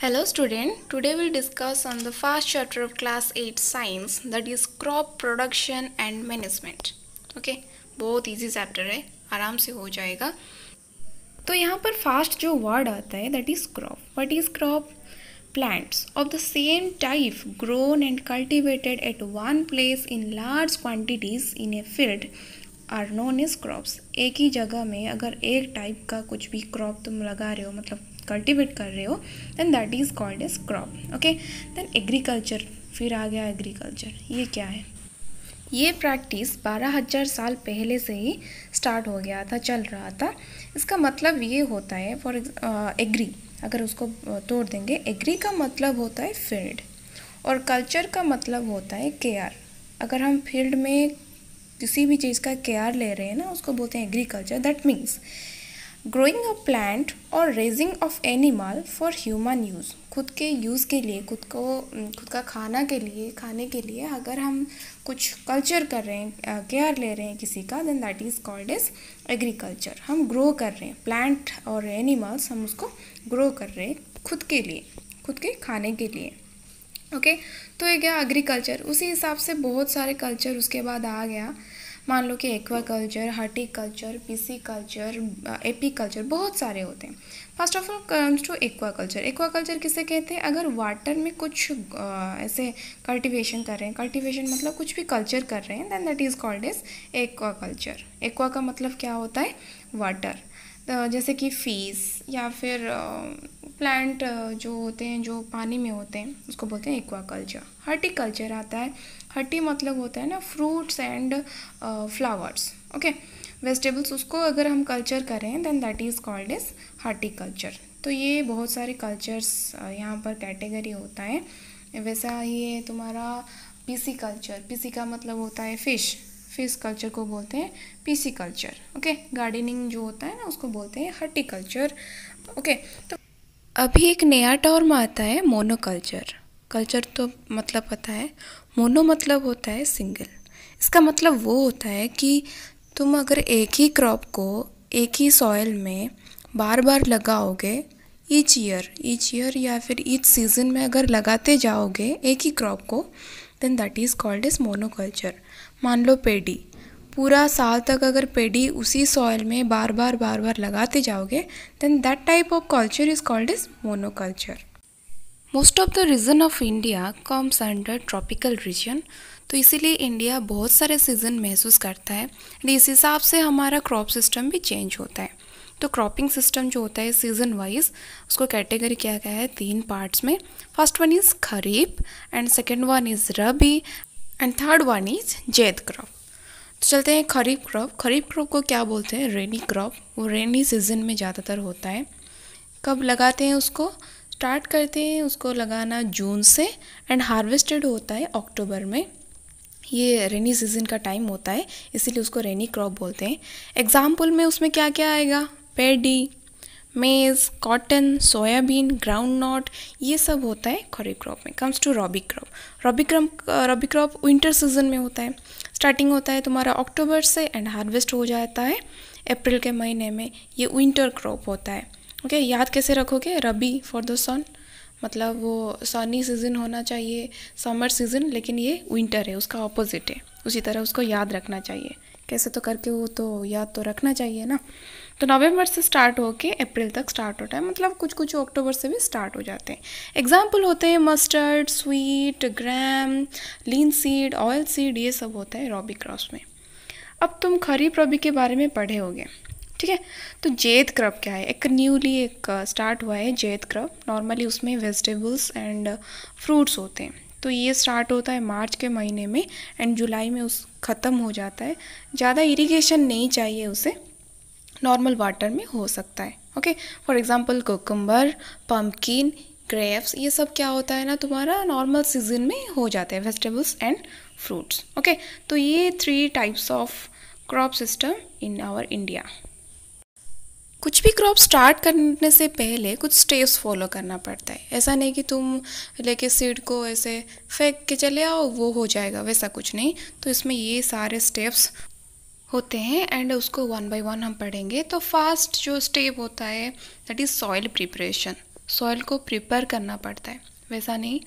Hello student today we'll discuss on the first chapter of class eight science that is crop production and management okay बहुत easy chapter है आराम से हो जाएगा तो यहाँ पर फास्ट जो वर्ड आता है that is crop what is crop plants of the same type grown and cultivated at one place in large quantities in a field are known is crops एक ही जगह में अगर एक टाइप का कुछ भी क्रॉप तुम लगा रहे हो मतलब कल्टिवेट कर रहे हो then that is called as crop okay then agriculture फिर आ गया एग्रीकल्चर ये क्या है ये प्रैक्टिस बारह हज़ार साल पहले से ही स्टार्ट हो गया था चल रहा था इसका मतलब ये होता है फॉर एग्री अगर उसको तोड़ देंगे एग्री का मतलब होता है फील्ड और कल्चर का मतलब होता है केयर अगर हम फील्ड में किसी भी चीज़ का केयर ले रहे हैं ना उसको बोलते हैं agriculture that means growing a plant और raising of animal for human use खुद के यूज़ के लिए खुद को खुद का खाना के लिए खाने के लिए अगर हम कुछ कल्चर कर रहे हैं केयर ले रहे हैं किसी का then that is called is agriculture हम ग्रो कर रहे हैं प्लांट और एनिमल्स हम उसको ग्रो कर रहे हैं खुद के लिए खुद के खाने के लिए ओके okay? तो ये गया एग्रीकल्चर उसी हिसाब से बहुत सारे कल्चर उसके बाद आ गया मान लो कि aquaculture horticulture pisciculture apiculture बहुत सारे होते हैं first of all comes to aquaculture aquaculture किसे कहते हैं अगर वाटर में कुछ uh, ऐसे कल्टिवेशन कर रहे हैं कल्टिवेशन मतलब कुछ भी कल्चर कर रहे हैं then that is called is aquaculture aqua का मतलब क्या होता है वाटर जैसे कि फीस या फिर प्लांट जो होते हैं जो पानी में होते हैं उसको बोलते हैं एक्वाकल्चर हर्टिकल्चर आता है हर्टी मतलब होता है ना fruits and flowers okay vegetables उसको अगर हम कल्चर करें then that is called is horticulture तो ये बहुत सारे कल्चर्स यहाँ पर कैटेगरी होता है वैसा ये तुम्हारा पीसी कल्चर पीसी का मतलब होता है फ़िश फिश कल्चर को बोलते हैं पीसी कल्चर ओके गार्डनिंग जो होता है ना उसको बोलते हैं हर्टिकल्चर ओके तो अभी एक नया टर्म आता है मोनोकल्चर कल्चर तो मतलब पता है मोनो मतलब होता है सिंगल इसका मतलब वो होता है कि तुम अगर एक ही क्रॉप को एक ही सॉयल में बार बार लगाओगे ईच ईयर ईच ईयर या फिर ईच सीजन में अगर लगाते जाओगे एक ही क्रॉप को then that is called is monoculture मान लो पेडी पूरा साल तक अगर पेडी उसी सॉयल में बार बार बार बार लगाते जाओगे then that type of culture is called is monoculture most of the region of India comes under tropical region तो इसीलिए इंडिया बहुत सारे सीजन महसूस करता है एंड इस हिसाब से हमारा क्रॉप सिस्टम भी चेंज होता है तो क्रॉपिंग सिस्टम जो होता है सीजन वाइज उसको कैटेगरी किया गया है तीन पार्ट्स में first one is kharif and second one is rabi and third one is zaid crop तो चलते हैं खरीफ क्रॉप खरीफ क्रॉप को क्या बोलते हैं रेनी क्रॉप वो रेनी सीजन में ज़्यादातर होता है कब लगाते हैं उसको स्टार्ट करते हैं उसको लगाना जून से एंड हार्वेस्टेड होता है अक्टूबर में ये रेनी सीजन का टाइम होता है इसीलिए उसको रेनी क्रॉप बोलते हैं एग्जाम्पल में उसमें क्या क्या आएगा पेडी मेज़ कॉटन सोयाबीन ग्राउंड नॉट ये सब होता है खरीफ क्रॉप में comes to rabi crop rabi crop rabi crop winter season में होता है स्टार्टिंग होता है तुम्हारा अक्टूबर से एंड हार्वेस्ट हो जाता है अप्रैल के महीने में ये विंटर क्रॉप होता है ओके okay, याद कैसे रखोगे रबी फॉर द सन मतलब वो सनी सीज़न होना चाहिए समर सीज़न लेकिन ये विंटर है उसका ऑपोजिट है उसी तरह उसको याद रखना चाहिए कैसे तो करके वो तो याद तो रखना चाहिए ना तो नवंबर से स्टार्ट होके अप्रैल तक स्टार्ट होता है मतलब कुछ कुछ अक्टूबर से भी स्टार्ट हो जाते हैं एग्जाम्पल होते हैं mustard sweet gram linseed oil seed ये सब होता है रॉबी क्रॉप में अब तुम खरीफ रबी के बारे में पढ़े होगे ठीक है तो जेद क्रप क्या है एक न्यूली एक स्टार्ट uh, हुआ है जेद क्रप नॉर्मली उसमें वेजिटेबल्स एंड फ्रूट्स होते हैं तो ये स्टार्ट होता है मार्च के महीने में एंड जुलाई में उस ख़त्म हो जाता है ज़्यादा इरिगेशन नहीं चाहिए उसे नॉर्मल वाटर में हो सकता है okay for example cucumber pumpkin grapes ये सब क्या होता है ना तुम्हारा नॉर्मल सीजन में हो जाता है वेजिटेबल्स एंड फ्रूट्स ओके तो ये three types of crop system in our India कुछ भी क्रॉप स्टार्ट करने से पहले कुछ स्टेप्स फॉलो करना पड़ता है ऐसा नहीं कि तुम लेके सीड को ऐसे फेंक के चले आओ वो हो जाएगा वैसा कुछ नहीं तो इसमें ये सारे स्टेप्स होते हैं एंड उसको वन बाय वन हम पढ़ेंगे तो फर्स्ट जो स्टेप होता है that is soil preparation soil को प्रिपेयर करना पड़ता है वैसा नहीं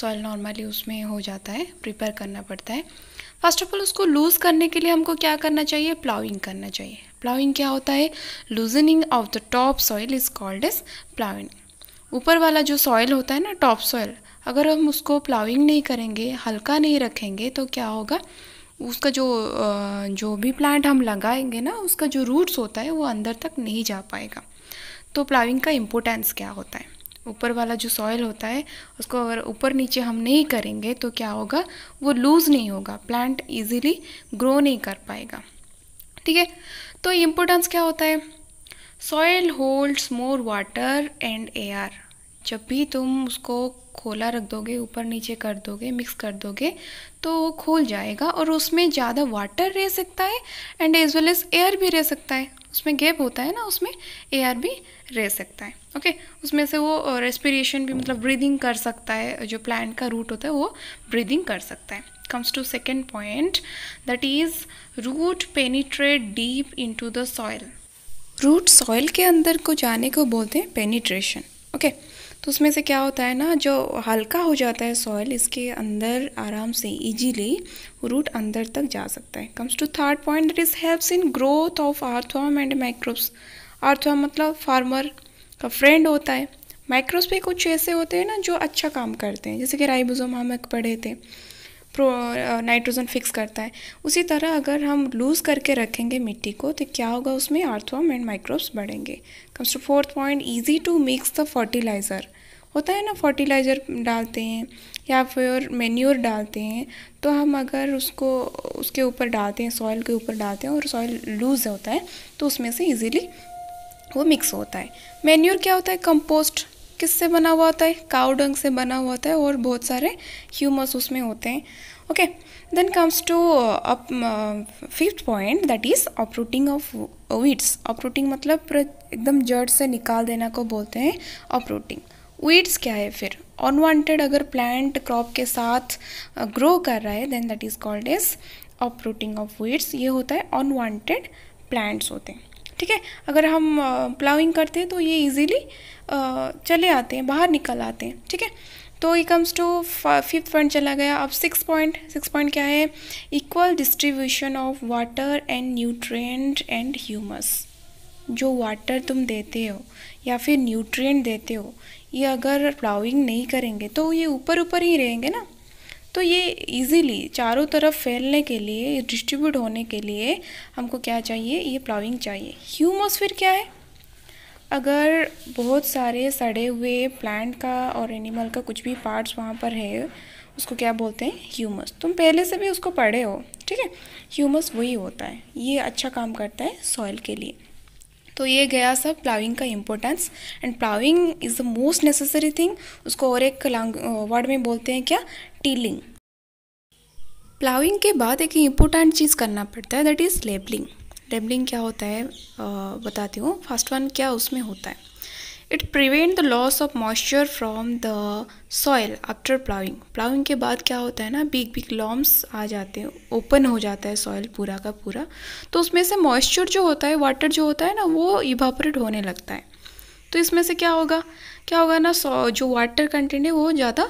सॉइल नॉर्मली उसमें हो जाता है प्रिपेयर करना पड़ता है फर्स्ट ऑफ ऑल उसको लूज़ करने के लिए हमको क्या करना चाहिए प्लाउइंग करना चाहिए प्लाउइंग क्या होता है loosening of the top soil is called as ploughing ऊपर वाला जो सॉइल होता है ना टॉप सॉइल अगर हम उसको प्लाउइंग नहीं करेंगे हल्का नहीं रखेंगे तो क्या होगा उसका जो जो भी प्लांट हम लगाएंगे ना उसका जो रूट्स होता है वो अंदर तक नहीं जा पाएगा तो प्लाविंग का इम्पोर्टेंस क्या होता है ऊपर वाला जो सॉयल होता है उसको अगर ऊपर नीचे हम नहीं करेंगे तो क्या होगा वो लूज़ नहीं होगा प्लांट इजीली ग्रो नहीं कर पाएगा ठीक है तो इम्पोर्टेंस क्या होता है soil holds more water and air जब भी तुम उसको खोला रख दोगे ऊपर नीचे कर दोगे मिक्स कर दोगे तो वो खोल जाएगा और उसमें ज़्यादा वाटर रह सकता है and as well as air भी रह सकता है उसमें गैप होता है ना उसमें एयर भी रह सकता है ओके okay? उसमें से वो रेस्पिरेशन भी मतलब ब्रीदिंग कर सकता है जो प्लांट का रूट होता है वो ब्रीदिंग कर सकता है comes to second point that is root penetrate deep into the soil root soil के अंदर को जाने को बोलते हैं ओके okay तो उसमें से क्या होता है ना जो हल्का हो जाता है सॉइल इसके अंदर आराम से इजीली रूट अंदर तक जा सकता है comes to third point that is helps in growth of earthworm and microbes earthworm मतलब फार्मर का फ्रेंड होता है माइक्रोब्स भी कुछ ऐसे होते हैं ना जो अच्छा काम करते हैं जैसे कि राइबोसोम हम एक पढ़े थे प्रो नाइट्रोजन फिक्स करता है उसी तरह अगर हम लूज़ करके रखेंगे मिट्टी को तो क्या होगा उसमें आर्थवम एंड माइक्रोब्स बढ़ेंगे comes to fourth point easy to mix the fertiliser होता है ना फर्टिलाइज़र डालते हैं या फिर मेन्योर डालते हैं तो हम अगर उसको उसके ऊपर डालते हैं सॉइल के ऊपर डालते हैं और सॉइल लूज़ होता है तो उसमें से इजीली वो मिक्स होता है मेन्योर क्या होता है कंपोस्ट किससे बना हुआ होता है काउडंग से बना हुआ होता है और बहुत सारे ह्यूमस उसमें होते हैं okay then comes to up fifth point that is uprooting of weeds uprooting मतलब एकदम जड़ से निकाल देना को बोलते हैं ऑपरूटिंग वीड्स क्या है फिर अनवांटेड अगर प्लांट क्रॉप के साथ ग्रो uh, कर रहा है then that is called is uprooting of weeds ये होता है अनवांटेड प्लांट्स होते हैं ठीक है अगर हम प्लाउइंग करते हैं तो ये इजीली चले आते हैं बाहर निकल आते हैं ठीक है तो ये कम्स टू फिफ्थ पॉइंट चला गया अब सिक्स पॉइंट सिक्स पॉइंट क्या है equal distribution of water and nutrient and humus जो वाटर तुम देते हो या फिर न्यूट्रिएंट देते हो ये अगर प्लाउइंग नहीं करेंगे तो ये ऊपर ऊपर ही रहेंगे ना तो ये इजीली चारों तरफ फैलने के लिए डिस्ट्रीब्यूट होने के लिए हमको क्या चाहिए ये प्लाविंग चाहिए ह्यूमोस्फेयर क्या है अगर बहुत सारे सड़े हुए प्लांट का और एनिमल का कुछ भी पार्ट्स वहाँ पर है उसको क्या बोलते हैं ह्यूमस तुम पहले से भी उसको पढ़े हो ठीक है ह्यूमस वही होता है ये अच्छा काम करता है सॉइल के लिए तो ये गया सब प्लाविंग का importance and ploughing is the most necessary thing उसको और एक वर्ड में बोलते हैं क्या टीलिंग प्लाविंग के बाद एक इम्पोर्टेंट चीज़ करना पड़ता है दैट इज़ लेबलिंग लेबलिंग क्या होता है बताती हूँ फर्स्ट वन क्या उसमें होता है it prevent the loss of moisture from the soil after ploughing ploughing के बाद क्या होता है ना बिग बिग लॉम्स आ जाते हैं ओपन हो जाता है सॉयल पूरा का पूरा तो उसमें से मॉइस्चर जो होता है वाटर जो होता है ना वो इवापोरेट होने लगता है तो इसमें से क्या होगा क्या होगा ना जो वाटर कंटेंट है वो ज़्यादा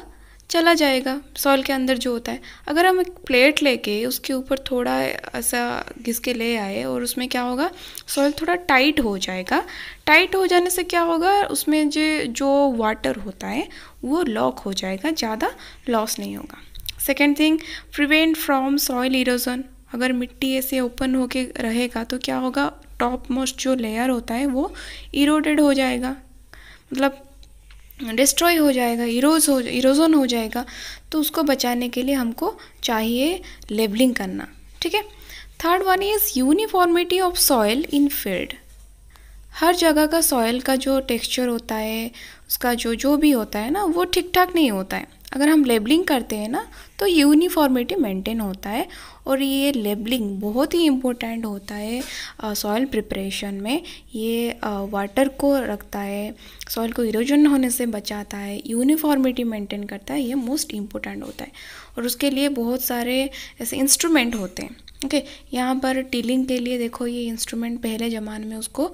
चला जाएगा सॉइल के अंदर जो होता है अगर हम एक प्लेट लेके उसके ऊपर थोड़ा ऐसा घिस के ले आए और उसमें क्या होगा सॉइल थोड़ा टाइट हो जाएगा टाइट हो जाने से क्या होगा उसमें जो जो वाटर होता है वो लॉक हो जाएगा ज़्यादा लॉस नहीं होगा second thing prevent from soil erosion अगर मिट्टी ऐसे ओपन होके रहेगा तो क्या होगा टॉप मोस्ट जो लेयर होता है वो इरोडेड हो जाएगा मतलब डिस्ट्रॉय हो जाएगा इरोज हो इरोजन हो जाएगा तो उसको बचाने के लिए हमको चाहिए लेबलिंग करना ठीक है third one is uniformity of soil in field हर जगह का सॉयल का जो टेक्सचर होता है उसका जो जो भी होता है ना वो ठीक ठाक नहीं होता है अगर हम लेबलिंग करते हैं ना तो यूनिफॉर्मिटी मेंटेन होता है और ये लेबलिंग बहुत ही इम्पोर्टेंट होता है सॉइल प्रिपरेशन में ये वाटर को रखता है सॉइल को इरोजन होने से बचाता है यूनिफॉर्मिटी मेंटेन करता है ये मोस्ट इम्पोर्टेंट होता है और उसके लिए बहुत सारे ऐसे इंस्ट्रूमेंट होते हैं ओके okay, यहाँ पर टीलिंग के लिए देखो ये इंस्ट्रूमेंट पहले ज़माने में उसको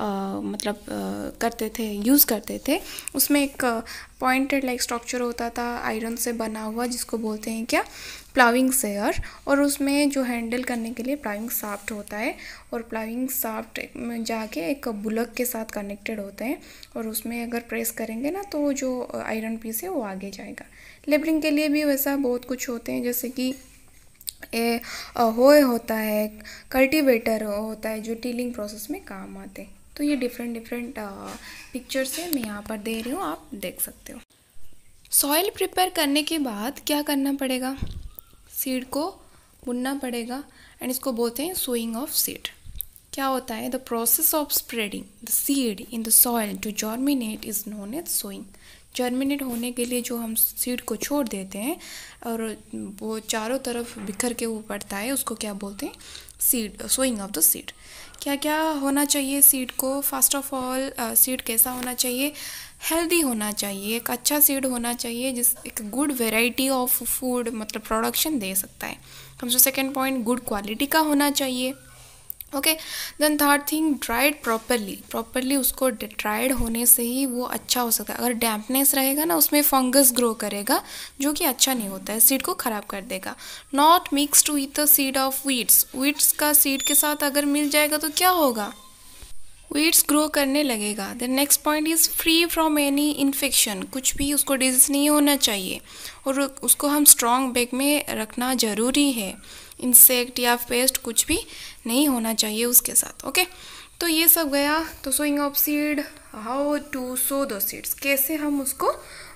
आ, मतलब आ, करते थे यूज़ करते थे उसमें एक पॉइंटेड लाइक स्ट्रक्चर होता था आयरन से बना हुआ जिसको बोलते हैं क्या प्लाविंग सेयर और उसमें जो हैंडल करने के लिए प्लाविंग साफ्ट होता है और प्लाविंग साफ्ट में जाके एक बुलक के साथ कनेक्टेड होते हैं और उसमें अगर प्रेस करेंगे ना तो जो आयरन पीस है वो आगे जाएगा लेबलिंग के लिए भी वैसा बहुत कुछ होते हैं जैसे कि ए होए होता है कल्टीवेटर होता है जो टीलिंग प्रोसेस में काम आते हैं तो ये डिफरेंट डिफरेंट पिक्चर्स है मैं यहाँ पर दे रही हूँ आप देख सकते हो सॉइल प्रिपेयर करने के बाद क्या करना पड़ेगा सीड को बुनना पड़ेगा एंड इसको बोलते हैं सोइंग ऑफ सीड क्या होता है the process of spreading the seed in the soil to germinate is known as sowing germinate होने के लिए जो हम सीड को छोड़ देते हैं और वो चारों तरफ बिखर के वो पड़ता है उसको क्या बोलते हैं seed sowing of the seed क्या क्या होना चाहिए सीड को फर्स्ट ऑफ ऑल सीड कैसा होना चाहिए हेल्दी होना चाहिए एक अच्छा सीड होना चाहिए जिस एक गुड वेराइटी ऑफ फूड मतलब प्रोडक्शन दे सकता है हम जो सेकेंड पॉइंट गुड क्वालिटी का होना चाहिए okay then third thing dried properly properly उसको ड्राइड होने से ही वो अच्छा हो सकता है अगर डैम्पनेस रहेगा ना उसमें फंगस ग्रो करेगा जो कि अच्छा नहीं होता है सीड को ख़राब कर देगा not mixed with the seed of weeds weeds का सीड के साथ अगर मिल जाएगा तो क्या होगा वीड्स ग्रो करने लगेगा then next point is free from any infection कुछ भी उसको डिजीज़ नहीं होना चाहिए और उसको हम स्ट्रॉन्ग बैग में रखना ज़रूरी है इंसेक्ट या पेस्ट कुछ भी नहीं होना चाहिए उसके साथ ओके तो ये सब गया तो sowing of seed how to sow the seeds कैसे हम उसको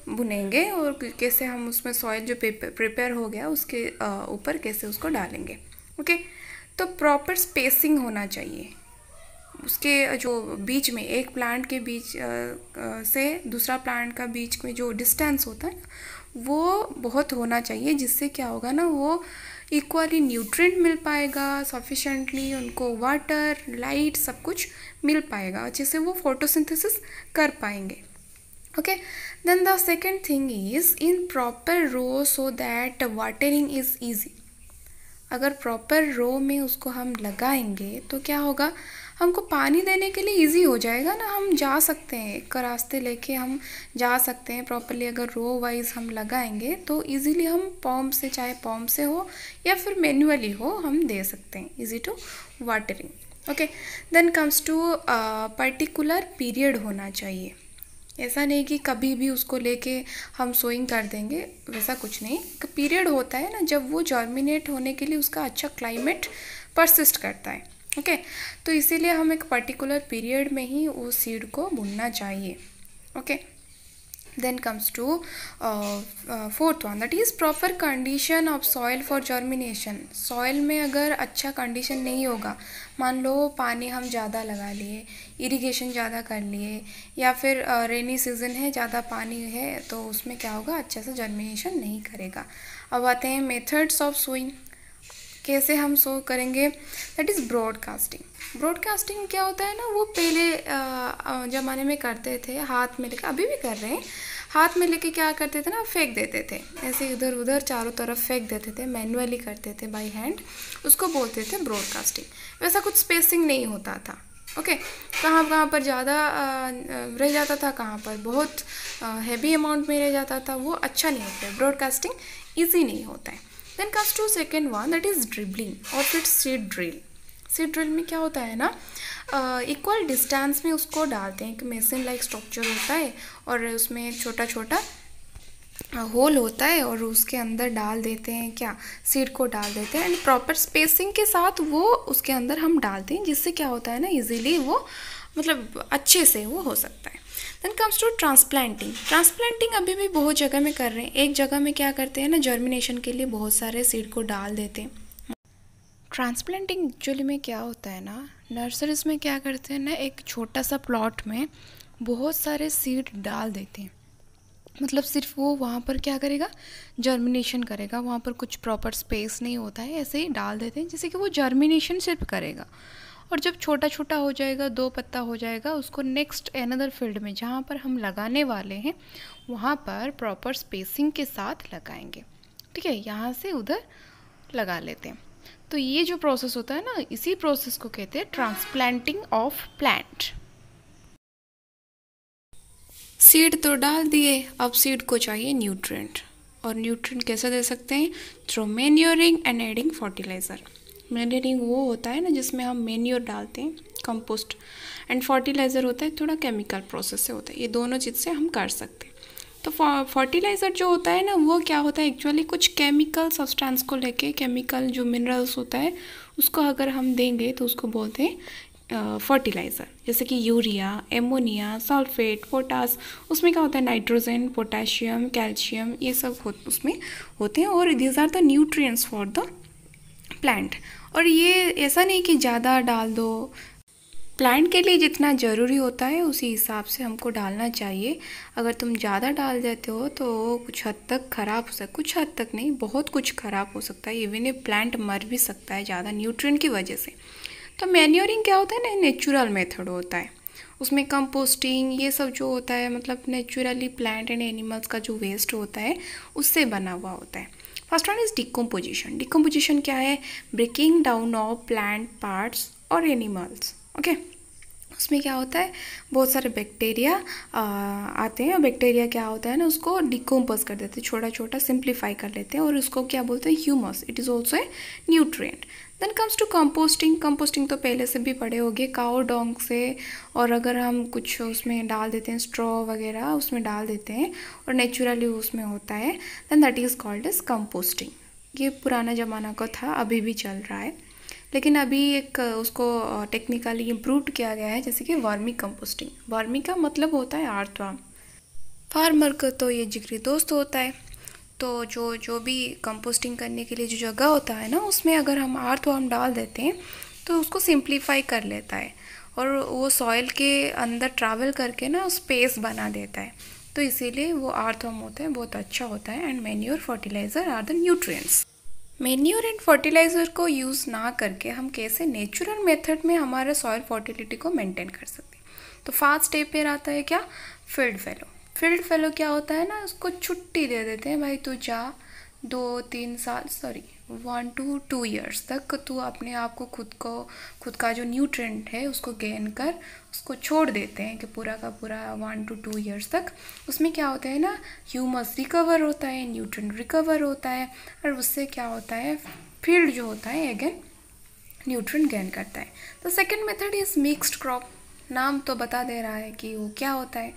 बुनेंगे और कैसे हम उसमें सॉइल जो प्रिपेयर हो गया उसके ऊपर कैसे उसको डालेंगे ओके तो प्रॉपर स्पेसिंग होना चाहिए उसके जो बीच में एक प्लांट के बीच आ, आ, से दूसरा प्लांट का बीच में जो डिस्टेंस होता है वो बहुत होना चाहिए जिससे क्या होगा ना वो इक्वली न्यूट्रेंट मिल पाएगा सफिशेंटली उनको वाटर लाइट सब कुछ मिल पाएगा जिससे वो फोटोसिंथेसिस कर पाएंगे okay then the second thing is in proper row so that watering is easy अगर प्रॉपर रो में उसको हम लगाएंगे तो क्या होगा हमको पानी देने के लिए इजी हो जाएगा ना हम जा सकते हैं एक रास्ते लेके हम जा सकते हैं प्रॉपरली अगर रो वाइज हम लगाएंगे तो इजीली हम पॉम्प से चाहे पॉम्प से हो या फिर मैनुअली हो हम दे सकते हैं easy to watering okay then comes to particular period होना चाहिए ऐसा नहीं कि कभी भी उसको लेके हम सोइंग कर देंगे वैसा कुछ नहीं पीरियड होता है ना जब वो जर्मिनेट होने के लिए उसका अच्छा क्लाइमेट परसिस्ट करता है ओके तो इसीलिए हम एक पर्टिकुलर पीरियड में ही उस सीड को बुनना चाहिए okay then comes to fourth one that is proper condition of soil for germination soil में अगर अच्छा कंडीशन नहीं होगा मान लो पानी हम ज़्यादा लगा लिए इरिगेशन ज़्यादा कर लिए या फिर रेनी uh, सीजन है ज़्यादा पानी है तो उसमें क्या होगा अच्छा सा जर्मिनेशन नहीं करेगा अब आते हैं मेथड्स ऑफ सोइंग कैसे हम शो करेंगे दैट इज़ ब्रॉडकास्टिंग ब्रॉडकास्टिंग क्या होता है ना वो पहले ज़माने में करते थे हाथ में लेकर अभी भी कर रहे हैं हाथ में लेके क्या करते थे ना फेंक देते थे ऐसे इधर उधर चारों तरफ फेंक देते थे मैनुअली करते थे बाई हैंड उसको बोलते थे ब्रॉडकास्टिंग वैसा कुछ स्पेसिंग नहीं होता था ओके okay, कहाँ कहाँ पर ज़्यादा रह जाता था कहाँ पर बहुत हैवी अमाउंट में रह जाता था वो अच्छा नहीं होता है ब्रॉडकास्टिंग ईजी नहीं होता है then comes to second one that is dribbling और फिर सीड ड्रिल सीड ड्रिल में क्या होता है ना इक्वल uh, डिस्टेंस में उसको डालते हैं एक मेसिन लाइक स्ट्रक्चर होता है और उसमें छोटा छोटा होल होता है और उसके अंदर डाल देते हैं क्या सीड को डाल देते हैं एंड प्रॉपर स्पेसिंग के साथ वो उसके अंदर हम डालते हैं जिससे क्या होता है ना इजीली वो मतलब अच्छे से वो हो सकता है then comes to transplanting transplanting अभी भी बहुत जगह में कर रहे हैं एक जगह में क्या करते हैं ना जर्मिनेशन के लिए बहुत सारे सीड को डाल देते हैं ट्रांसप्लांटिंग एक्चुअली में क्या होता है ना नर्सरीज में क्या करते हैं ना एक छोटा सा प्लॉट में बहुत सारे सीड डाल देते हैं मतलब सिर्फ वो वहाँ पर क्या करेगा जर्मिनेशन करेगा वहाँ पर कुछ प्रॉपर स्पेस नहीं होता है ऐसे ही डाल देते हैं जैसे कि वो जर्मिनेशन सिर्फ करेगा और जब छोटा छोटा हो जाएगा दो पत्ता हो जाएगा उसको नेक्स्ट एनदर फील्ड में जहाँ पर हम लगाने वाले हैं वहाँ पर प्रॉपर स्पेसिंग के साथ लगाएंगे ठीक है यहाँ से उधर लगा लेते हैं तो ये जो प्रोसेस होता है ना इसी प्रोसेस को कहते हैं ट्रांसप्लांटिंग ऑफ प्लांट सीड तो डाल दिए अब सीड को चाहिए न्यूट्रिएंट और न्यूट्रिएंट कैसे दे सकते हैं through manuring and adding fertiliser मैंडरिंग वो होता है ना जिसमें हम मेन्योर डालते हैं कंपोस्ट एंड फर्टिलाइज़र होता है थोड़ा केमिकल प्रोसेस से होता है ये दोनों चीज़ से हम कर सकते हैं तो फर्टिलाइज़र जो होता है ना वो क्या होता है एक्चुअली कुछ केमिकल सब्सटेंस को लेके केमिकल जो मिनरल्स होता है उसको अगर हम देंगे तो उसको बोलते हैं फर्टिलाइज़र जैसे कि यूरिया एमोनिया सल्फेट पोटास उसमें क्या होता है नाइट्रोजन पोटाशियम कैल्शियम ये सब हो उसमें होते हैं और these are the nutrients for the plant और ये ऐसा नहीं कि ज़्यादा डाल दो प्लांट के लिए जितना ज़रूरी होता है उसी हिसाब से हमको डालना चाहिए अगर तुम ज़्यादा डाल देते हो तो कुछ हद तक ख़राब हो सकता कुछ हद तक नहीं बहुत कुछ ख़राब हो सकता है इवन ए प्लांट मर भी सकता है ज़्यादा न्यूट्रिएंट की वजह से तो मैन्योरिंग क्या होता है ना नेचुरल मेथड होता है उसमें कंपोस्टिंग ये सब जो होता है मतलब नेचुरली प्लांट एंड एनिमल्स का जो वेस्ट होता है उससे बना हुआ होता है first one is decomposition decomposition क्या है breaking down of plant parts और एनिमल्स ओके उसमें क्या होता है बहुत सारे बैक्टीरिया आते हैं और बैक्टीरिया क्या होता है ना उसको डिकम्पोज कर देते हैं छोटा छोटा सिंप्लीफाई कर लेते हैं और उसको क्या बोलते हैं humus it is also a nutrient then comes to composting composting तो पहले से भी पड़े होंगे काओ डोंग से और अगर हम कुछ उसमें डाल देते हैं स्ट्रॉ वगैरह उसमें डाल देते हैं और नेचुरली उसमें होता है then that is called is composting ये पुराना ज़माना का था अभी भी चल रहा है लेकिन अभी एक उसको टेक्निकली इम्प्रूव किया गया है जैसे कि वार्मिक कंपोस्टिंग वार्मिक का मतलब होता है आर्थवा फार्मर का तो ये जिक्री दोस्त होता है तो जो जो भी कंपोस्टिंग करने के लिए जो जगह होता है ना उसमें अगर हम अर्थ वॉर्म डाल देते हैं तो उसको सिंप्लीफाई कर लेता है और वो सॉइल के अंदर ट्रैवल करके ना स्पेस बना देता है तो इसीलिए वो आर्थ वॉर्म होता है बहुत अच्छा होता है and manure fertiliser are the nutrients manure and fertiliser को यूज़ ना करके हम कैसे नेचुरल मेथड में हमारे सॉइल फर्टिलिटी को मेंटेन कर सकते हैं तो फास्ट स्टेप पर आता है क्या फील्ड फेलो फील्ड फेलो क्या होता है ना उसको छुट्टी दे देते हैं भाई तू जा दो तीन साल sorry one two two years तक तू अपने आप को खुद को खुद का जो न्यू ट्रेंड है उसको गेन कर उसको छोड़ देते हैं कि पूरा का पूरा वन टू टू इयर्स तक उसमें क्या होता है ना ह्यूमस रिकवर होता है न्यूट्रन रिकवर होता है और उससे क्या होता है फील्ड जो होता है अगेन न्यूट्रन गेन करता है the second method is mixed crop नाम तो बता दे रहा है कि वो क्या होता है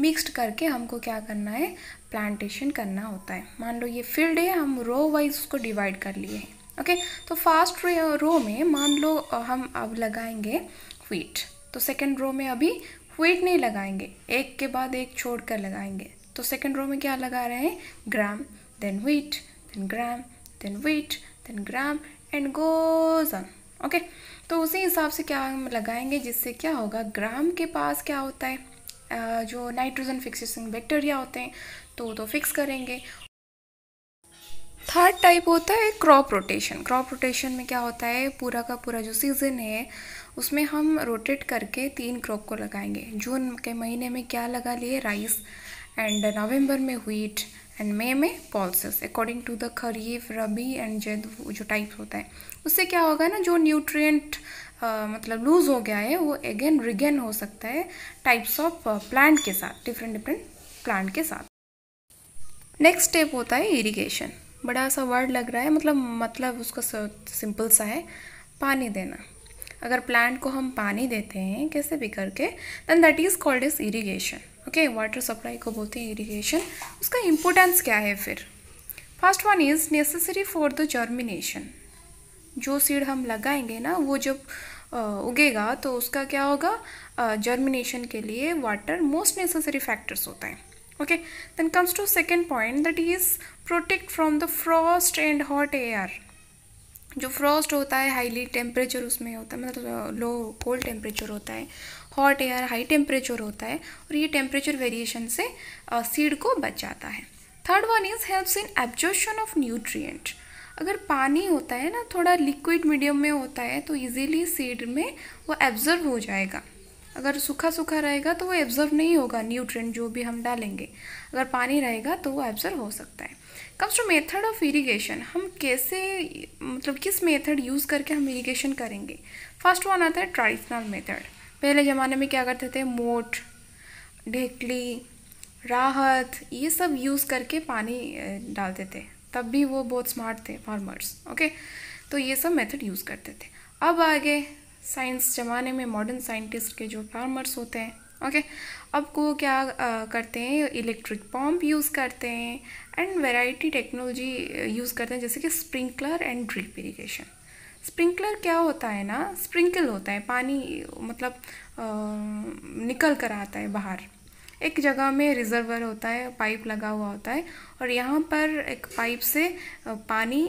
मिक्स्ड करके हमको क्या करना है प्लांटेशन करना होता है मान लो ये फील्ड है हम रो वाइज उसको डिवाइड कर लिए हैं ओके तो फर्स्ट रो में मान लो हम अब लगाएंगे व्हीट तो सेकेंड रो में अभी व्हीट नहीं लगाएंगे एक के बाद एक छोड़ कर लगाएंगे तो सेकेंड रो में क्या लगा रहे हैं gram then wheat then gram then wheat then gram and goes okay तो उसी हिसाब से क्या हम लगाएंगे जिससे क्या होगा ग्राम के पास क्या होता है जो नाइट्रोजन फिक्सेशन बैक्टीरिया होते हैं तो तो फिक्स करेंगे थर्ड टाइप होता है क्रॉप रोटेशन क्रॉप रोटेशन में क्या होता है पूरा का पूरा जो सीज़न है उसमें हम रोटेट करके तीन क्रॉप को लगाएंगे जून के महीने में क्या लगा लिए राइस एंड नवंबर में व्हीट एंड मई में pulses according to the kharif rabi and zaid जो टाइप होता है उससे क्या होगा ना जो न्यूट्रिएंट मतलब लूज़ हो गया है वो अगेन रिगेन हो सकता है टाइप्स ऑफ प्लांट के साथ डिफरेंट डिफरेंट प्लांट के साथ नेक्स्ट स्टेप होता है इरीगेशन बड़ा सा वर्ड लग रहा है मतलब मतलब उसका सिंपल सा है पानी देना अगर प्लांट को हम पानी देते हैं कैसे भी करके then that is called is irrigation okay water supply को बोलते हैं इरीगेशन उसका इम्पोर्टेंस क्या है फिर first one is necessary for the germination जो सीड हम लगाएंगे ना वो जब उगेगा तो उसका क्या होगा जर्मिनेशन के लिए वाटर मोस्ट नेसेसरी फैक्टर्स होते हैं okay then comes to second point that is protect from the frost and hot air जो फ्रॉस्ट होता है हाईली टेम्परेचर उसमें होता है मतलब लो कोल्ड टेम्परेचर होता है हॉट एयर हाई टेम्परेचर होता है और ये टेम्परेचर वेरिएशन से सीड को बचाता है third one is helps in absorption of nutrient अगर पानी होता है ना थोड़ा लिक्विड मीडियम में होता है तो इजीली सीड में वो एब्ज़र्व हो जाएगा अगर सूखा सूखा रहेगा तो वो एब्ज़र्व नहीं होगा न्यूट्रेंट जो भी हम डालेंगे अगर पानी रहेगा तो वो एब्ज़र्व हो सकता है comes to method of irrigation हम कैसे मतलब किस मेथड यूज़ करके हम इरीगेशन करेंगे फर्स्ट वन आता है ट्रेडिशनल मेथड पहले ज़माने में क्या करते थे मोट ढेकली राहत ये सब यूज़ करके पानी डालते थे तब भी वो बहुत स्मार्ट थे फार्मर्स ओके तो ये सब मेथड यूज़ करते थे अब आगे साइंस ज़माने में मॉडर्न साइंटिस्ट के जो फार्मर्स होते हैं ओके अब को क्या आ, करते हैं इलेक्ट्रिक पम्प यूज़ करते हैं एंड वेराइटी टेक्नोलॉजी यूज़ करते हैं जैसे कि sprinkler and drip irrigation sprinkler क्या होता है ना स्प्रिंकल होता है पानी मतलब आ, निकल कर आता है बाहर एक जगह में रिजर्वर होता है पाइप लगा हुआ होता है और यहाँ पर एक पाइप से पानी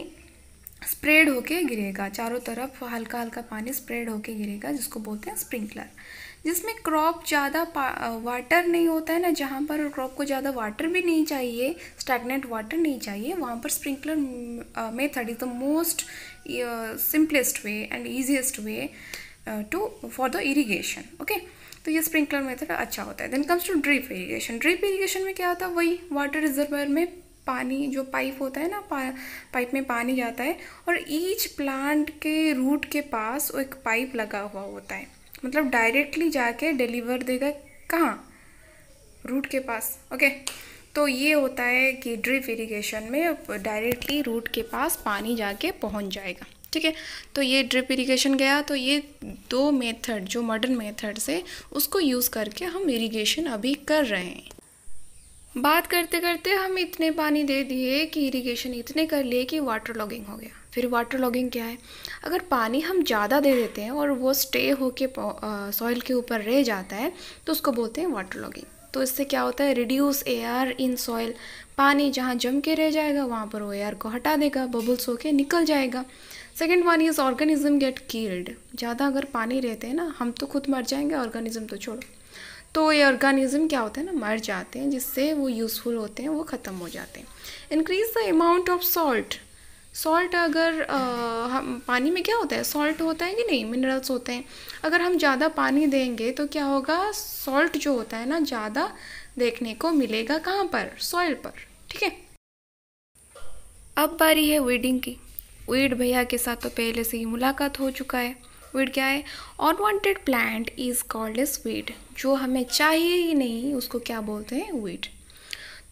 स्प्रेड होके गिरेगा चारों तरफ हल्का हल्का पानी स्प्रेड होके गिरेगा जिसको बोलते हैं स्प्रिंकलर जिसमें क्रॉप ज़्यादा वाटर नहीं होता है ना जहाँ पर क्रॉप को ज़्यादा वाटर भी नहीं चाहिए स्टैगनेंट वाटर नहीं चाहिए वहाँ पर sprinkler method is the most simplest way and easiest way to for the irrigation okay तो ये स्प्रिंकलर मेथड तो अच्छा होता है then comes to drip irrigation drip irrigation में क्या होता है वही वाटर रिजर्वर में पानी जो पाइप होता है ना पा, पाइप में पानी जाता है और ईच प्लांट के रूट के पास वो एक पाइप लगा हुआ होता है मतलब डायरेक्टली जाके डिलीवर देगा कहाँ रूट के पास ओके तो ये होता है कि ड्रिप इरिगेशन में डायरेक्टली रूट के पास पानी जाके पहुंच जाएगा ठीक है तो ये ड्रिप इरीगेशन गया तो ये दो मेथड जो मॉडर्न मेथड से उसको यूज़ करके हम इरीगेशन अभी कर रहे हैं बात करते करते हम इतने पानी दे दिए कि इरीगेशन इतने कर लिए कि वाटर लॉगिंग हो गया फिर वाटर लॉगिंग क्या है अगर पानी हम ज़्यादा दे देते हैं और वो स्टे होके सॉइल के ऊपर रह जाता है तो उसको बोलते हैं वाटर लॉगिंग तो इससे क्या होता है रिड्यूस एयर इन सॉइल पानी जहाँ जम के रह जाएगा वहाँ पर वो एयर को हटा देगा बबल्स होके निकल जाएगा second one is organism get killed ज़्यादा अगर पानी रहते हैं ना हम तो खुद मर जाएंगे ऑर्गेनिज्म तो छोड़ो तो ये ऑर्गेनिज्म क्या होते हैं ना मर जाते हैं जिससे वो यूज़फुल होते हैं वो ख़त्म हो जाते हैं increase the amount of salt salt अगर आ, हम पानी में क्या होता है सॉल्ट होता है कि नहीं मिनरल्स होते हैं अगर हम ज़्यादा पानी देंगे तो क्या होगा सॉल्ट जो होता है ना ज़्यादा देखने को मिलेगा कहाँ पर सॉइल पर ठीक है अब बारी है वीडिंग की वीड भैया के साथ तो पहले से ही मुलाकात हो चुका है वेड क्या है unwanted plant is called is weed जो हमें चाहिए ही नहीं उसको क्या बोलते हैं वेड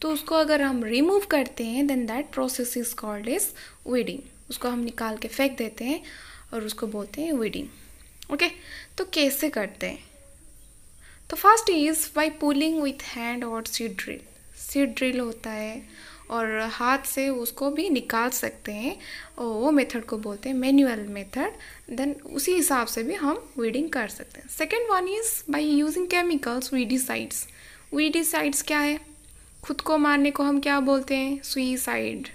तो उसको अगर हम रिमूव करते हैं then that process is called is weeding उसको हम निकाल के फेंक देते हैं और उसको बोलते हैं वेडिंग ओके okay? तो कैसे करते हैं तो first is by pulling with hand और सीड ड्रिल सीड ड्रिल होता है और हाथ से उसको भी निकाल सकते हैं और वो मेथड को बोलते हैं मैनुअल मेथड देन उसी हिसाब से भी हम वीडिंग कर सकते हैं second one is by using chemicals weedicides weedicides क्या है खुद को मारने को हम क्या बोलते हैं सुइसाइड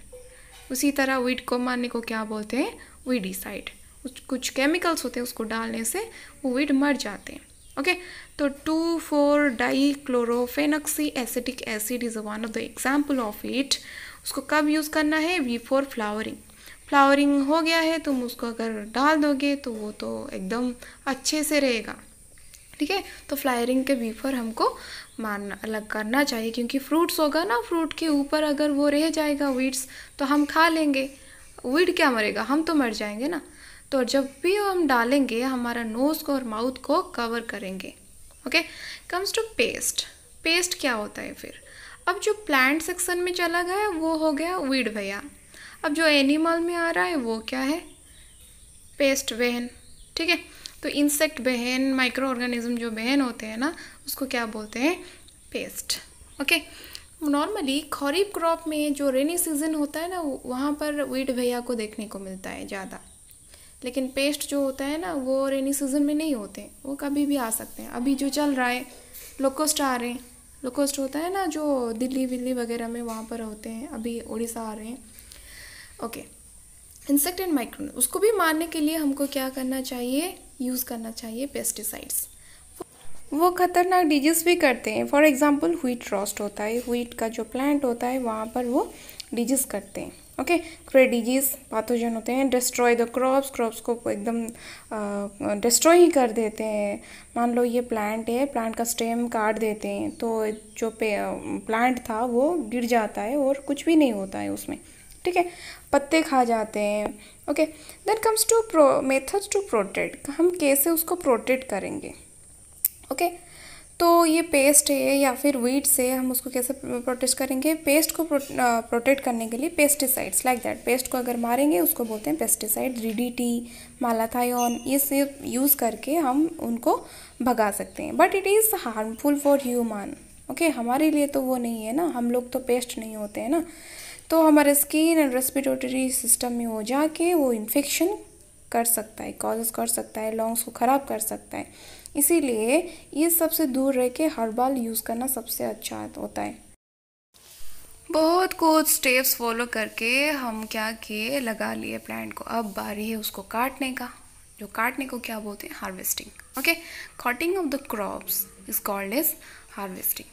उसी तरह वीड को मारने को क्या बोलते हैं वीडिसाइड कुछ केमिकल्स होते हैं उसको डालने से वो वीड मर जाते हैं ओके okay? तो two four dichlorophenoxy acetic acid is one of the example of it उसको कब यूज़ करना है वी फॉर फ्लावरिंग फ्लावरिंग हो गया है तुम उसको अगर डाल दोगे तो वो तो एकदम अच्छे से रहेगा ठीक है तो फ्लायरिंग के बीफर हमको मारना अलग करना चाहिए क्योंकि फ्रूट्स होगा ना फ्रूट के ऊपर अगर वो रह जाएगा वीड्स तो हम खा लेंगे वीड क्या मरेगा हम तो मर जाएंगे ना तो जब भी हम डालेंगे हमारा नोज़ को और माउथ को कवर करेंगे okay comes to pest pest क्या होता है फिर अब जो प्लांट सेक्शन में चला गया वो हो गया वीड भैया अब जो एनिमल में आ रहा है वो क्या है पेस्ट बहन ठीक है तो इंसेक्ट बहन माइक्रो ऑर्गेनिज्म जो बहन होते हैं ना उसको क्या बोलते हैं pest okay normally kharif crop में जो रेनी सीजन होता है ना वहाँ पर वीड भैया को देखने को मिलता है ज़्यादा लेकिन पेस्ट जो होता है ना वो रेनी सीज़न में नहीं होते वो कभी भी आ सकते हैं अभी जो चल रहा है लोकोस्ट आ रहे हैं लोकोस्ट होता है ना जो दिल्ली विल्ली वगैरह में वहाँ पर होते हैं अभी उड़ीसा आ रहे हैं ओके इंसेक्ट एंड माइक्रोन उसको भी मारने के लिए हमको क्या करना चाहिए यूज़ करना चाहिए पेस्टिसाइड्स वो खतरनाक डिजीज भी करते हैं फॉर एग्ज़ाम्पल हुट रॉस्ट होता है व्हीट का जो प्लांट होता है वहाँ पर वो डिजीज करते हैं ओके क्रे डिजीज पाथोजन होते हैं डिस्ट्रॉय द क्रॉप्स क्रॉप्स को एकदम डिस्ट्रॉय ही कर देते हैं मान लो ये प्लांट है प्लांट का स्टेम काट देते हैं तो जो पे प्लांट था वो गिर जाता है और कुछ भी नहीं होता है उसमें ठीक है पत्ते खा जाते हैं okay then comes to pro methods to protect हम कैसे उसको प्रोटेक्ट करेंगे ओके okay? तो ये पेस्ट है या फिर वीट से हम उसको कैसे प्रोटेस्ट करेंगे पेस्ट को प्रोटेक्ट करने के लिए पेस्टिसाइड्स लाइक दैट पेस्ट को अगर मारेंगे उसको बोलते हैं पेस्टिसाइड रिडीटी मालाथायन ये सब यूज़ करके हम उनको भगा सकते हैं but it is harmful for human okay हमारे लिए तो वो नहीं है ना हम लोग तो पेस्ट नहीं होते हैं ना तो हमारे स्किन एंड रेस्पिरेटरी सिस्टम में हो जाके वो इन्फेक्शन कर सकता है कॉजेस कर सकता है लॉन्ग्स को ख़राब कर सकता है इसीलिए ये सबसे दूर रह के हर्बल यूज़ करना सबसे अच्छा होता है बहुत कुछ स्टेप्स फॉलो करके हम क्या किए लगा लिए प्लांट को अब बारी है उसको काटने का जो काटने को क्या बोलते हैं harvesting okay cutting of the crops is called is harvesting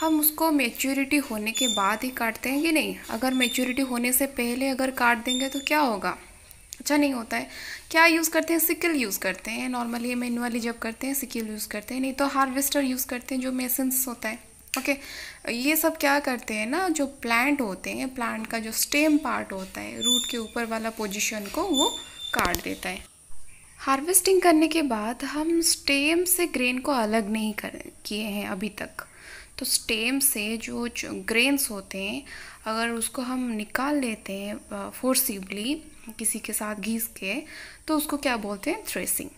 हम उसको मेच्योरिटी होने के बाद ही काटते हैं कि नहीं अगर मेच्योरिटी होने से पहले अगर काट देंगे तो क्या होगा अच्छा नहीं होता है क्या यूज़ करते हैं सिकल यूज़ करते हैं नॉर्मली मैनुअली जब करते हैं सिकल यूज़ करते हैं नहीं तो हार्वेस्टर यूज़ करते हैं जो मेसन्स होता है ओके okay, ये सब क्या करते हैं ना जो प्लांट होते हैं प्लांट का जो स्टेम पार्ट होता है रूट के ऊपर वाला पोजीशन को वो काट देता है हार्वेस्टिंग करने के बाद हम स्टेम से ग्रेन को अलग नहीं कर किए हैं अभी तक तो स्टेम से जो, जो ग्रेन्स होते हैं अगर उसको हम निकाल लेते हैं फोर्सिबली किसी के साथ घीस के तो उसको क्या बोलते हैं थ्रेसिंग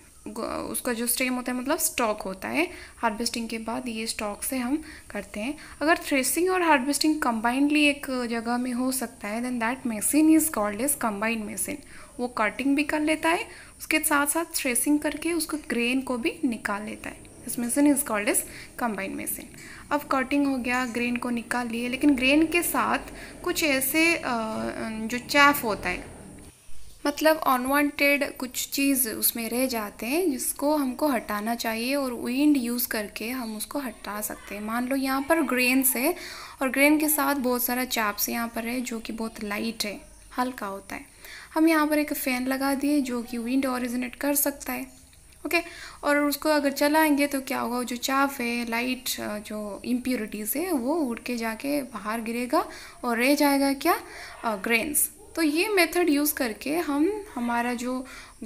उसका जो स्टेम होता है मतलब स्टॉक होता है हार्वेस्टिंग के बाद ये स्टॉक से हम करते हैं अगर थ्रेसिंग और हार्वेस्टिंग कंबाइंडली एक जगह में हो सकता है then that machine is called as combined machine वो कटिंग भी कर लेता है उसके साथ साथ थ्रेसिंग करके उसको ग्रेन को भी निकाल लेता है इस machine is called as combined machine अब कटिंग हो गया ग्रेन को निकाल लिए लेकिन ग्रेन के साथ कुछ ऐसे जो चैफ होता है मतलब अनवांटेड कुछ चीज़ उसमें रह जाते हैं जिसको हमको हटाना चाहिए और विंड यूज़ करके हम उसको हटा सकते हैं मान लो यहाँ पर ग्रेन्स है और ग्रेन के साथ बहुत सारा चाप्स यहाँ पर है जो कि बहुत लाइट है हल्का होता है हम यहाँ पर एक फ़ैन लगा दिए जो कि विंड ऑरिजिनेट कर सकता है ओके और उसको अगर चलाएँगे तो क्या होगा जो चाप है लाइट जो इम्प्योरिटीज़ है वो उड़ के जाके बाहर गिरेगा और रह जाएगा क्या ग्रेन्स तो ये मेथड यूज़ करके हम हमारा जो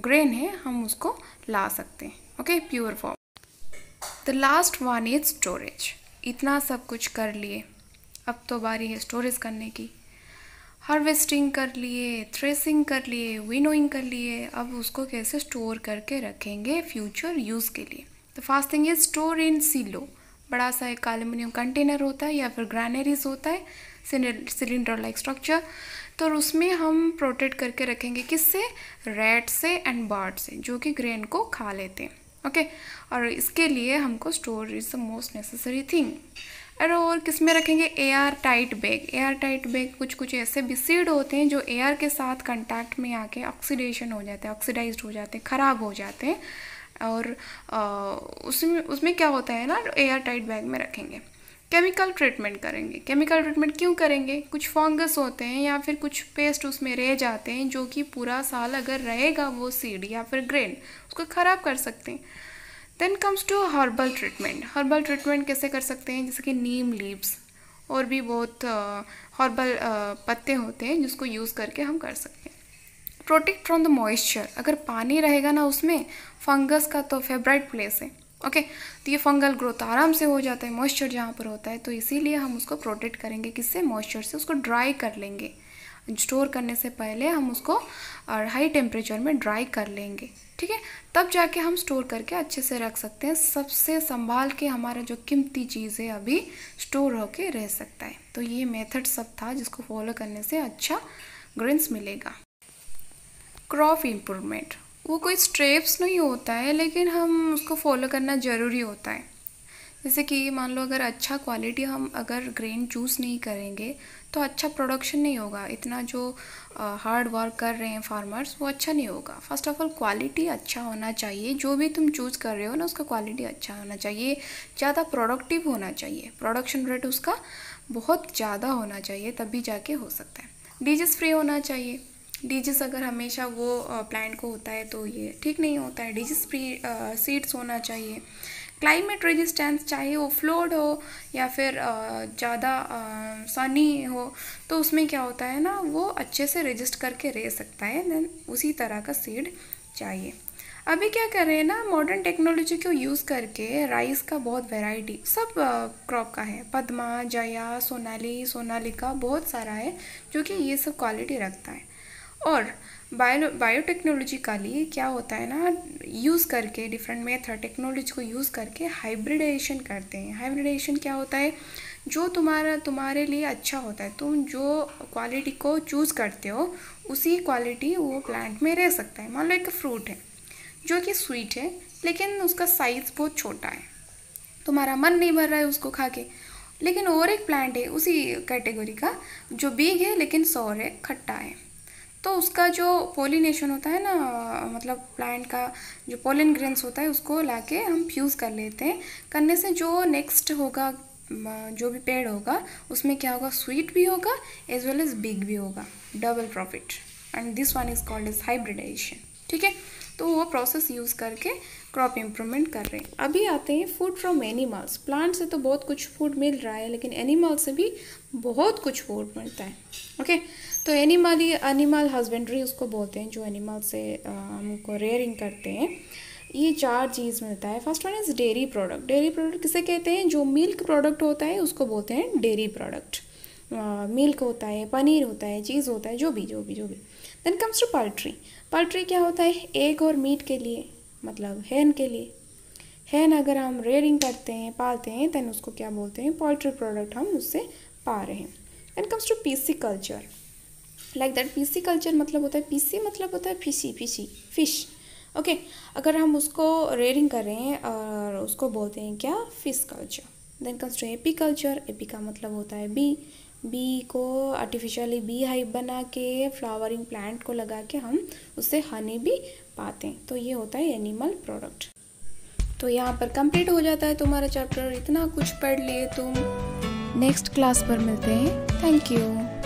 ग्रेन है हम उसको ला सकते हैं okay pure form the last one is storage इतना सब कुछ कर लिए अब तो बारी है स्टोरेज करने की हार्वेस्टिंग कर लिए थ्रेसिंग कर लिए विनोइंग कर लिए अब उसको कैसे स्टोर करके रखेंगे फ्यूचर यूज़ के लिए the first thing is store in silo बड़ा सा एक एल्यूमिनियम कंटेनर होता है या फिर ग्रैनरीज होता है सिलेंडर लाइक स्ट्रक्चर तो उसमें हम प्रोटेक्ट करके रखेंगे किससे रेड से एंड बर्ड से जो कि ग्रेन को खा लेते हैं ओके okay? और इसके लिए हमको store is the most necessary thing और और किस में रखेंगे airtight bag airtight bag कुछ कुछ ऐसे बिसीड होते हैं जो एयर के साथ कंटैक्ट में आके ऑक्सीडेशन हो जाते हैं ऑक्सीडाइज हो जाते हैं ख़राब हो जाते हैं और उसमें उसमें क्या होता है ना एयर टाइट बैग में रखेंगे केमिकल ट्रीटमेंट करेंगे केमिकल ट्रीटमेंट क्यों करेंगे कुछ फंगस होते हैं या फिर कुछ पेस्ट उसमें रह जाते हैं जो कि पूरा साल अगर रहेगा वो सीड या फिर ग्रेन उसको ख़राब कर सकते हैं then comes to herbal treatment herbal treatment कैसे कर सकते हैं जैसे कि नीम लीव्स और भी बहुत हर्बल पत्ते होते हैं जिसको यूज़ करके हम कर सकते हैं प्रोटेक्ट फ्रॉम द मॉइस्चर अगर पानी रहेगा ना उसमें फंगस का तो फेवरेट प्लेस है ओके तो ये फंगल ग्रोथ आराम से हो जाता है मॉइस्चर जहाँ पर होता है तो इसीलिए हम उसको प्रोटेक्ट करेंगे किससे मॉइस्चर से उसको ड्राई कर लेंगे स्टोर करने से पहले हम उसको हाई टेम्परेचर में ड्राई कर लेंगे ठीक है तब जाके हम स्टोर करके अच्छे से रख सकते हैं सबसे संभाल के हमारा जो कीमती चीज़ है अभी स्टोर होके रह सकता है तो ये मेथड सब था जिसको फॉलो करने से अच्छा ग्रेन्स मिलेगा क्रॉप इम्प्रूवमेंट वो कोई स्ट्रेप्स नहीं होता है लेकिन हम उसको फॉलो करना ज़रूरी होता है जैसे कि मान लो अगर अच्छा क्वालिटी हम अगर ग्रेन चूज़ नहीं करेंगे तो अच्छा प्रोडक्शन नहीं होगा इतना जो हार्ड वर्क कर रहे हैं फार्मर्स वो अच्छा नहीं होगा फर्स्ट ऑफ ऑल क्वालिटी अच्छा होना चाहिए जो भी तुम चूज़ कर रहे हो ना उसका क्वालिटी अच्छा होना चाहिए ज़्यादा प्रोडक्टिव होना चाहिए प्रोडक्शन रेट उसका बहुत ज़्यादा होना चाहिए तभी जाके हो सकता है डिजिस फ्री होना चाहिए डिजिस अगर हमेशा वो प्लांट को होता है तो ये ठीक नहीं होता है डिजिस फ्री सीड्स होना चाहिए क्लाइमेट रेजिस्टेंस चाहे वो फ्लोड हो या फिर ज़्यादा सनी हो तो उसमें क्या होता है ना वो अच्छे से रजिस्ट करके रह सकता है देन उसी तरह का सीड चाहिए अभी क्या कर रहे हैं ना मॉडर्न टेक्नोलॉजी को यूज़ करके राइस का बहुत वैरायटी सब क्रॉप का है पद्मा जया सोनाली सोनालिका बहुत सारा है जो कि ये सब क्वालिटी रखता है और बायो बायोटेक्नोलॉजी का लिए क्या होता है ना यूज़ करके डिफरेंट मेथड टेक्नोलॉजी को यूज़ करके हाइब्रिडेशन करते हैं हाइब्रिडेशन क्या होता है जो तुम्हारा तुम्हारे लिए अच्छा होता है तुम जो क्वालिटी को चूज़ करते हो उसी क्वालिटी वो प्लांट में रह सकता है मान लो एक फ्रूट है जो कि स्वीट है लेकिन उसका साइज़ बहुत छोटा है तुम्हारा मन नहीं भर रहा है उसको खा के लेकिन और एक प्लांट है उसी कैटेगरी का जो बीग है लेकिन सौर है खट्टा है तो उसका जो पोलिनेशन होता है ना मतलब प्लांट का जो पोलिन ग्रेन्स होता है उसको लाके हम फ्यूज़ कर लेते हैं करने से जो नेक्स्ट होगा जो भी पेड़ होगा उसमें क्या होगा स्वीट भी होगा एज वेल एज बिग भी होगा double profit and this one is called as hybridisation ठीक है तो वो प्रोसेस यूज़ करके क्रॉप इम्प्रूवमेंट कर रहे हैं अभी आते हैं फूड फ्रॉम एनिमल्स प्लांट से तो बहुत कुछ फूड मिल रहा है लेकिन एनिमल से भी बहुत कुछ फूड मिलता है ओके तो एनिमल ही एनिमल हस्बेंड्री उसको बोलते हैं जो एनिमल से हमको रेयरिंग करते हैं ये चार चीज़ मिलता है first one is dairy product dairy product किसे कहते हैं जो मिल्क प्रोडक्ट होता है उसको बोलते हैं डेयरी प्रोडक्ट मिल्क होता है पनीर होता है चीज़ होता है जो भी जो भी जो भी then comes to poultry poultry क्या होता है एग और मीट के लिए मतलब हैन के लिए हैन अगर हम रेयरिंग करते हैं पालते हैं देन उसको क्या बोलते हैं पोल्ट्री प्रोडक्ट हम उससे पा रहे हैं and comes to pisciculture like that pisciculture मतलब होता है पीसी मतलब होता है fishy fishy fish okay okay, अगर हम उसको रेयरिंग कर रहे हैं और उसको बोलते हैं क्या fish culture then comes to apiculture api का मतलब होता है बी बी को आर्टिफिशियली बी हाइप बना के फ्लावरिंग प्लांट को लगा के हम उससे हनी भी पाते हैं तो ये होता है एनिमल प्रोडक्ट तो यहाँ पर कंप्लीट हो जाता है तुम्हारा चैप्टर इतना कुछ पढ़ लिए तुम नेक्स्ट क्लास पर मिलते हैं थैंक यू